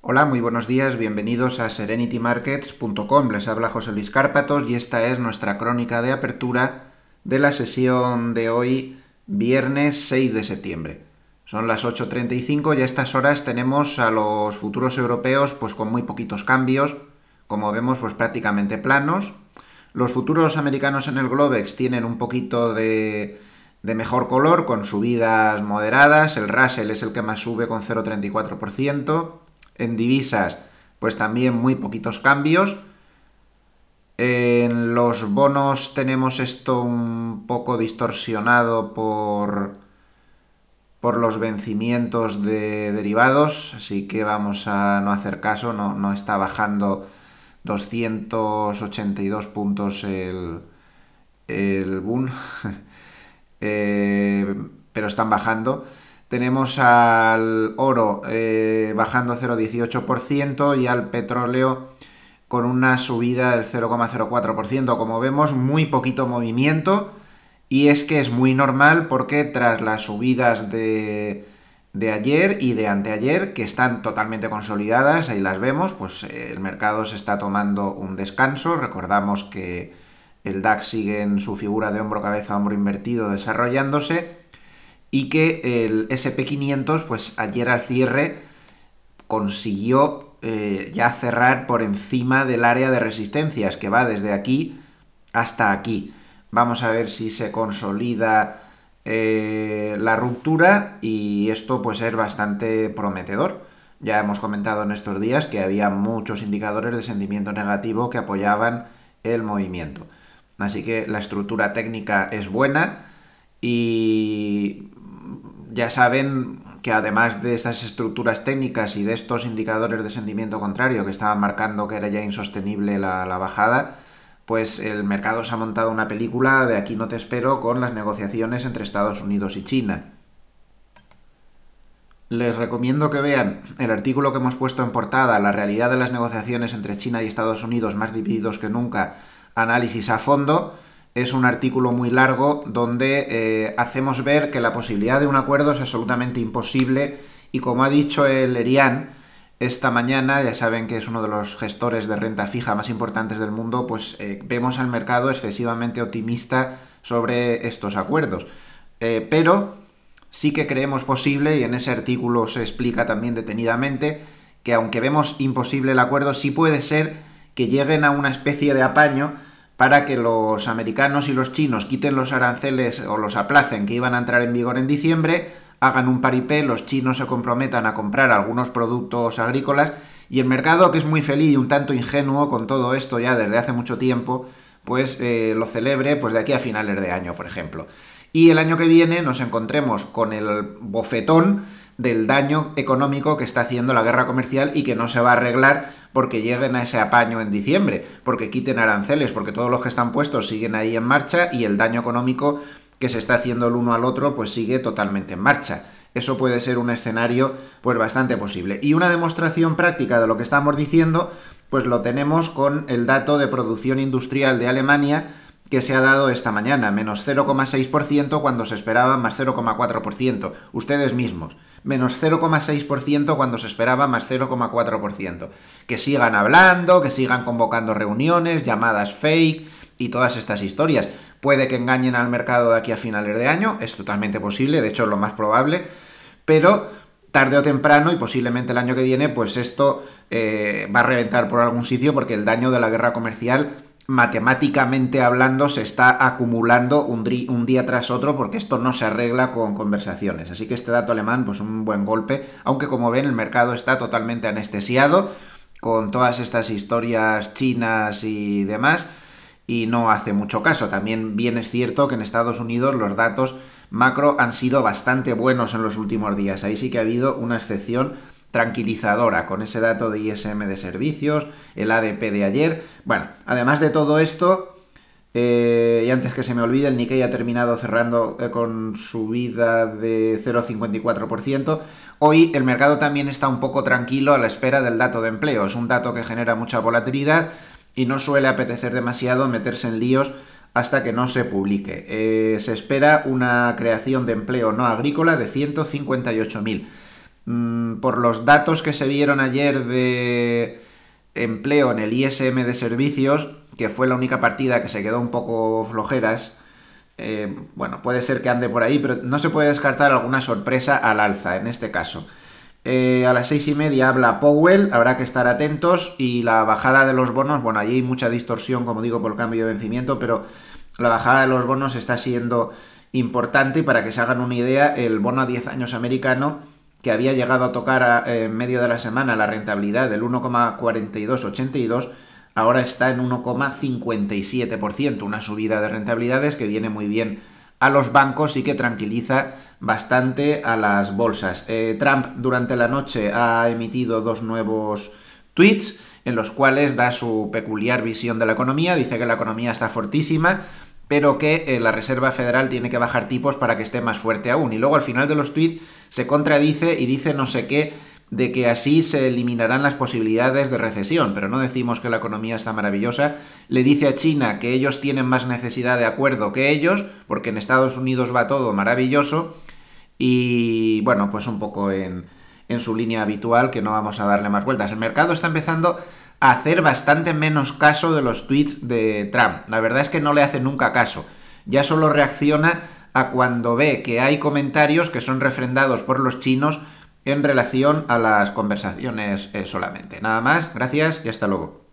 Hola, muy buenos días, bienvenidos a serenitymarkets.com. Les habla José Luis Cárpatos y esta es nuestra crónica de apertura de la sesión de hoy, viernes 6 de septiembre. Son las 8.35 y a estas horas tenemos a los futuros europeos pues con muy poquitos cambios, como vemos pues prácticamente planos. Los futuros americanos en el Globex tienen un poquito de, de mejor color, con subidas moderadas, el Russell es el que más sube con 0,34%. En divisas, pues también muy poquitos cambios. En los bonos tenemos esto un poco distorsionado por, por los vencimientos de derivados, así que vamos a no hacer caso, no, está bajando 282 puntos el, boom, eh, pero están bajando. Tenemos al oro eh, bajando 0,18% y al petróleo con una subida del 0,04%. Como vemos, muy poquito movimiento y es que es muy normal porque tras las subidas de, de ayer y de anteayer, que están totalmente consolidadas, ahí las vemos, pues eh, el mercado se está tomando un descanso. Recordamos que el DAX sigue en su figura de hombro-cabeza-hombro invertido desarrollándose y que el SP500 pues ayer al cierre consiguió eh, ya cerrar por encima del área de resistencias que va desde aquí hasta aquí. Vamos a ver si se consolida eh, la ruptura y esto puede es bastante prometedor. Ya hemos comentado en estos días que había muchos indicadores de sentimiento negativo que apoyaban el movimiento. Así que la estructura técnica es buena y ya saben que además de estas estructuras técnicas y de estos indicadores de sentimiento contrario que estaban marcando que era ya insostenible la, la bajada, pues el mercado se ha montado una película de aquí no te espero con las negociaciones entre Estados Unidos y China. Les recomiendo que vean el artículo que hemos puesto en portada, La realidad de las negociaciones entre China y Estados Unidos más divididos que nunca, análisis a fondo, es un artículo muy largo donde eh, hacemos ver que la posibilidad de un acuerdo es absolutamente imposible y como ha dicho el Erian esta mañana, ya saben que es uno de los gestores de renta fija más importantes del mundo, pues eh, vemos al mercado excesivamente optimista sobre estos acuerdos. Eh, pero sí que creemos posible, y en ese artículo se explica también detenidamente, que aunque vemos imposible el acuerdo, sí puede ser que lleguen a una especie de apaño para que los americanos y los chinos quiten los aranceles o los aplacen que iban a entrar en vigor en diciembre, hagan un paripé, los chinos se comprometan a comprar algunos productos agrícolas y el mercado, que es muy feliz y un tanto ingenuo con todo esto ya desde hace mucho tiempo, pues eh, lo celebre pues de aquí a finales de año, por ejemplo. Y el año que viene nos encontremos con el bofetón del daño económico que está haciendo la guerra comercial y que no se va a arreglar porque lleguen a ese apaño en diciembre, porque quiten aranceles, porque todos los que están puestos siguen ahí en marcha y el daño económico que se está haciendo el uno al otro pues sigue totalmente en marcha. Eso puede ser un escenario pues bastante posible. Y una demostración práctica de lo que estamos diciendo pues lo tenemos con el dato de producción industrial de Alemania que se ha dado esta mañana, menos 0,6% cuando se esperaba más 0,4%. Ustedes mismos menos 0,6% cuando se esperaba más 0,4%. Que sigan hablando, que sigan convocando reuniones, llamadas fake y todas estas historias. Puede que engañen al mercado de aquí a finales de año, es totalmente posible, de hecho es lo más probable, pero tarde o temprano y posiblemente el año que viene, pues esto eh, va a reventar por algún sitio porque el daño de la guerra comercial matemáticamente hablando, se está acumulando un, día tras otro porque esto no se arregla con conversaciones. Así que este dato alemán, pues un buen golpe, aunque como ven el mercado está totalmente anestesiado con todas estas historias chinas y demás y no hace mucho caso. También bien es cierto que en Estados Unidos los datos macro han sido bastante buenos en los últimos días. Ahí sí que ha habido una excepción tranquilizadora con ese dato de ISM de servicios, el ADP de ayer. Bueno, además de todo esto, eh, y antes que se me olvide, el Nikkei ha terminado cerrando con eh, con subida de 0,54%. Hoy el mercado también está un poco tranquilo a la espera del dato de empleo. Es un dato que genera mucha volatilidad y no suele apetecer demasiado meterse en líos hasta que no se publique. Eh, se espera una creación de empleo no agrícola de 158.000. Mm, por los datos que se vieron ayer de empleo en el ISM de servicios, que fue la única partida que se quedó un poco flojeras, eh, bueno, puede ser que ande por ahí, pero no se puede descartar alguna sorpresa al alza en este caso. Eh, a las seis y media habla Powell, habrá que estar atentos. Y la bajada de los bonos, bueno, allí hay mucha distorsión, como digo, por el cambio de vencimiento, pero la bajada de los bonos está siendo importante. Y para que se hagan una idea, el bono a 10 años americano que había llegado a tocar eh, en medio de la semana la rentabilidad del 1,4282, ahora está en 1,57%, una subida de rentabilidades que viene muy bien a los bancos y que tranquiliza bastante a las bolsas. Eh, Trump durante la noche ha emitido dos nuevos tweets en los cuales da su peculiar visión de la economía, dice que la economía está fortísima, pero que eh, la Reserva Federal tiene que bajar tipos para que esté más fuerte aún. Y luego al final de los tweets se contradice y dice no sé qué de que así se eliminarán las posibilidades de recesión, pero no decimos que la economía está maravillosa. Le dice a China que ellos tienen más necesidad de acuerdo que ellos, porque en Estados Unidos va todo maravilloso. Y bueno, pues un poco en, en su línea habitual, que no vamos a darle más vueltas. El mercado está empezando a hacer bastante menos caso de los tweets de Trump. La verdad es que no le hace nunca caso. Ya solo reacciona a cuando ve que hay comentarios que son refrendados por los chinos en relación a las conversaciones eh, solamente. Nada más, gracias y hasta luego.